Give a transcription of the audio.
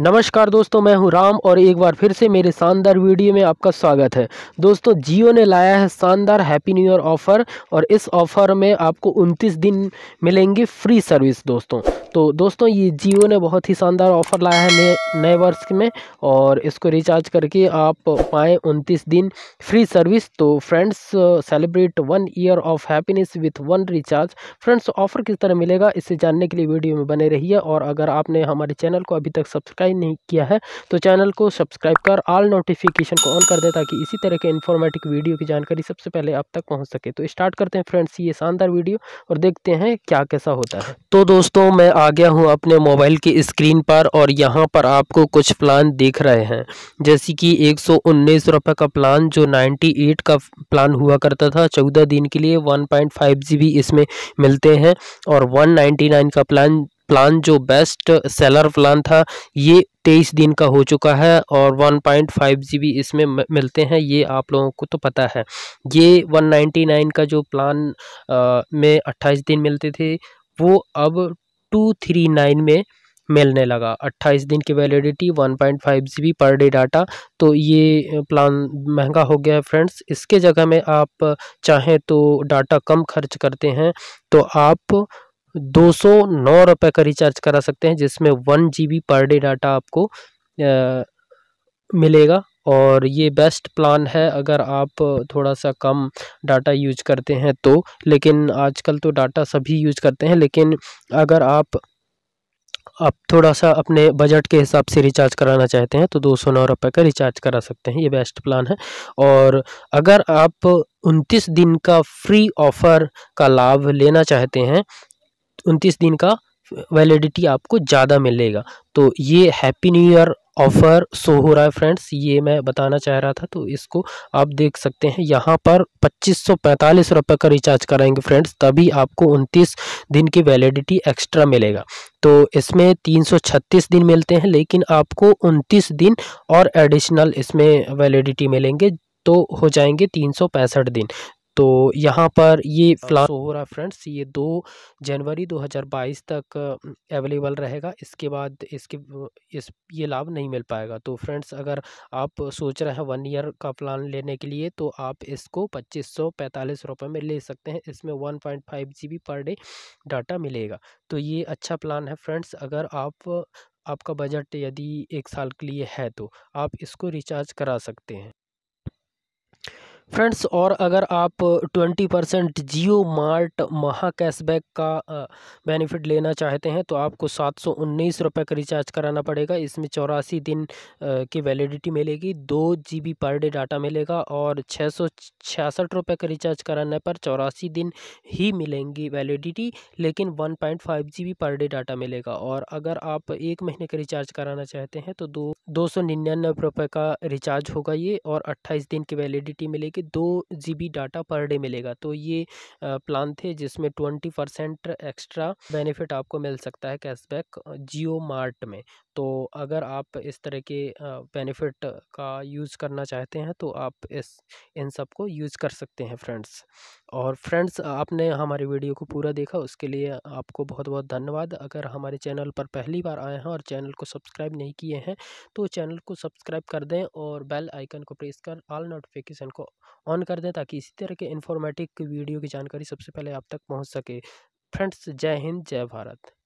नमस्कार दोस्तों मैं हूं राम और एक बार फिर से मेरे शानदार वीडियो में आपका स्वागत है दोस्तों जियो ने लाया है शानदार हैप्पी न्यू ईयर ऑफ़र और इस ऑफ़र में आपको 29 दिन मिलेंगी फ्री सर्विस दोस्तों तो दोस्तों ये जियो ने बहुत ही शानदार ऑफ़र लाया है नए नए वर्ष में और इसको रिचार्ज करके आप पाएँ उनतीस दिन फ्री सर्विस तो friends celebrate one year of happiness with one recharge friends offer किस तरह मिलेगा इसे जानने के लिए वीडियो में बने रहिए और अगर आपने हमारे चैनल को अभी तक सब्सक्राइब नहीं किया है तो चैनल को सब्सक्राइब कर ऑल नोटिफिकेशन को ऑन कर दें ताकि इसी तरह के इन्फॉर्मेटिव वीडियो की जानकारी सबसे पहले आप तक पहुँच सके तो स्टार्ट करते हैं फ्रेंड्स ये शानदार वीडियो और देखते हैं क्या कैसा होता है तो दोस्तों मैं आ गया हूँ अपने मोबाइल की स्क्रीन पर और यहाँ पर आपको कुछ प्लान दिख रहे हैं जैसे कि एक सौ का प्लान जो 98 का प्लान हुआ करता था 14 दिन के लिए 1.5 पॉइंट इसमें मिलते हैं और 199 का प्लान प्लान जो बेस्ट सेलर प्लान था ये तेईस दिन का हो चुका है और 1.5 जीबी इसमें मिलते हैं ये आप लोगों को तो पता है ये 199 का जो प्लान आ, में 28 दिन मिलते थे वो अब टू थ्री नाइन में मिलने लगा 28 दिन की validity 1.5 point per day data तो ये प्लान महंगा हो गया है फ्रेंड्स इसके जगह में आप चाहें तो डाटा कम खर्च करते हैं तो आप दो सौ नौ रुपये का रिचार्ज करा सकते हैं जिसमें वन जी पर डे डाटा आपको आ, मिलेगा और ये बेस्ट प्लान है अगर आप थोड़ा सा कम डाटा यूज करते हैं तो लेकिन आजकल तो डाटा सभी यूज करते हैं लेकिन अगर आप आप थोड़ा सा अपने बजट के हिसाब से रिचार्ज कराना चाहते हैं तो दो सौ नौ रुपये का रिचार्ज करा सकते हैं ये बेस्ट प्लान है और अगर आप उनतीस दिन का फ्री ऑफ़र का लाभ लेना चाहते हैं उनतीस दिन का वैलिडिटी आपको ज़्यादा मिलेगा तो ये happy new year offer show हो रहा है फ्रेंड्स ये मैं बताना चाह रहा था तो इसको आप देख सकते हैं यहाँ पर पच्चीस सौ पैंतालीस रुपये का रिचार्ज कराएंगे फ्रेंड्स तभी आपको उनतीस दिन की वैलिडिटी एक्स्ट्रा मिलेगा तो इसमें 336 दिन मिलते हैं लेकिन आपको 29 दिन और एडिशनल इसमें वैलिडिटी मिलेंगे तो हो जाएंगे तीन दिन तो यहाँ पर ये हाँ, फ्लावर हो रहा है फ्रेंड्स ये दो जनवरी 2022 तक अवेलेबल रहेगा इसके बाद इसके इस ये लाभ नहीं मिल पाएगा तो फ्रेंड्स अगर आप सोच रहे हैं वन ईयर का प्लान लेने के लिए तो आप इसको पच्चीस सौ पैंतालीस रुपये में ले सकते हैं इसमें one point five G B per day data मिलेगा तो ये अच्छा प्लान है फ्रेंड्स अगर आप आपका बजट यदि एक साल के लिए है तो आप इसको रिचार्ज करा सकते हैं फ्रेंड्स और अगर आप ट्वेंटी परसेंट जियो मार्ट महा कैशबैक का बेनिफिट लेना चाहते हैं तो आपको सात सौ उन्नीस रुपये का रिचार्ज कराना पड़ेगा इसमें चौरासी दिन की वैलिडिटी मिलेगी दो G B per day data मिलेगा और छः सौ छियासठ रुपये का रिचार्ज कराने पर चौरासी दिन ही मिलेंगी वैलिडिटी लेकिन one point five G B per day data मिलेगा और अगर आप एक महीने का रिचार्ज कराना चाहते हैं तो दो दो सौ निन्यानवे रुपये का रिचार्ज होगा ये और अट्ठाईस दिन की वैलिडिटी मिलेगी दो G B data per day मिलेगा तो ये प्लान थे जिसमें ट्वेंटी परसेंट एक्स्ट्रा बेनिफिट आपको मिल सकता है कैशबैक जियो मार्ट में तो अगर आप इस तरह के बेनिफिट का यूज़ करना चाहते हैं तो आप इस इन सब को यूज़ कर सकते हैं फ्रेंड्स और फ्रेंड्स आपने हमारी वीडियो को पूरा देखा उसके लिए आपको बहुत बहुत धन्यवाद अगर हमारे चैनल पर पहली बार आए हैं और चैनल को सब्सक्राइब नहीं किए हैं तो चैनल को सब्सक्राइब कर दें और बेल आइकन को प्रेस कर ऑल नोटिफिकेशन को ऑन कर दें ताकि इसी तरह के इन्फॉर्मेटिव वीडियो की जानकारी सबसे पहले आप तक पहुँच सके फ्रेंड्स जय हिंद जय भारत